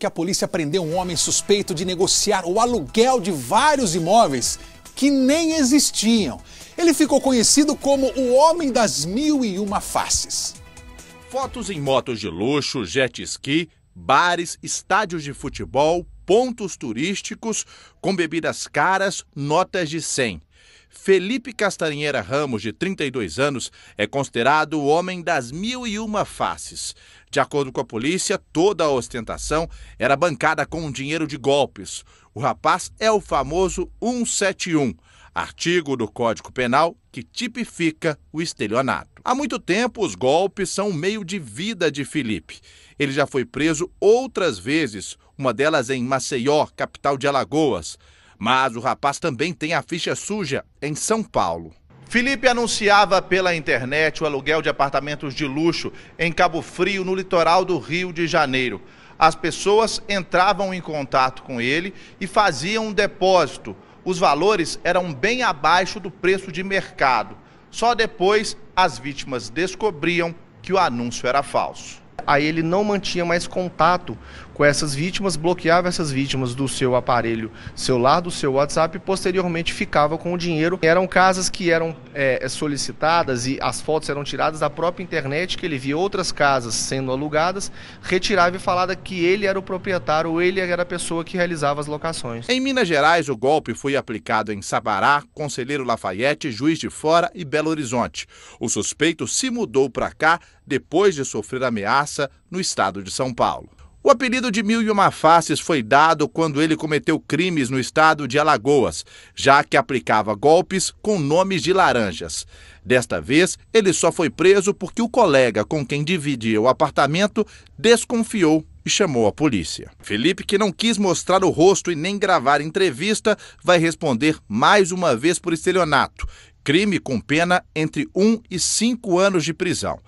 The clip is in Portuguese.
que a polícia prendeu um homem suspeito de negociar o aluguel de vários imóveis que nem existiam. Ele ficou conhecido como o Homem das Mil e Uma Faces. Fotos em motos de luxo, jet ski, bares, estádios de futebol, pontos turísticos, com bebidas caras, notas de 100. Felipe Castanheira Ramos, de 32 anos, é considerado o homem das mil e uma faces. De acordo com a polícia, toda a ostentação era bancada com dinheiro de golpes. O rapaz é o famoso 171, artigo do Código Penal que tipifica o estelionato. Há muito tempo, os golpes são um meio de vida de Felipe. Ele já foi preso outras vezes, uma delas em Maceió, capital de Alagoas. Mas o rapaz também tem a ficha suja em São Paulo. Felipe anunciava pela internet o aluguel de apartamentos de luxo em Cabo Frio, no litoral do Rio de Janeiro. As pessoas entravam em contato com ele e faziam um depósito. Os valores eram bem abaixo do preço de mercado. Só depois as vítimas descobriam que o anúncio era falso. Aí ele não mantinha mais contato com essas vítimas, bloqueava essas vítimas do seu aparelho celular, do seu WhatsApp e posteriormente ficava com o dinheiro. Eram casas que eram é, solicitadas e as fotos eram tiradas da própria internet, que ele via outras casas sendo alugadas, retirava e falava que ele era o proprietário, ou ele era a pessoa que realizava as locações. Em Minas Gerais, o golpe foi aplicado em Sabará, Conselheiro Lafayette, Juiz de Fora e Belo Horizonte. O suspeito se mudou para cá depois de sofrer ameaça no estado de São Paulo. O apelido de Mil e Uma Faces foi dado quando ele cometeu crimes no estado de Alagoas, já que aplicava golpes com nomes de laranjas. Desta vez, ele só foi preso porque o colega com quem dividia o apartamento desconfiou e chamou a polícia. Felipe, que não quis mostrar o rosto e nem gravar entrevista, vai responder mais uma vez por estelionato, crime com pena entre 1 um e 5 anos de prisão.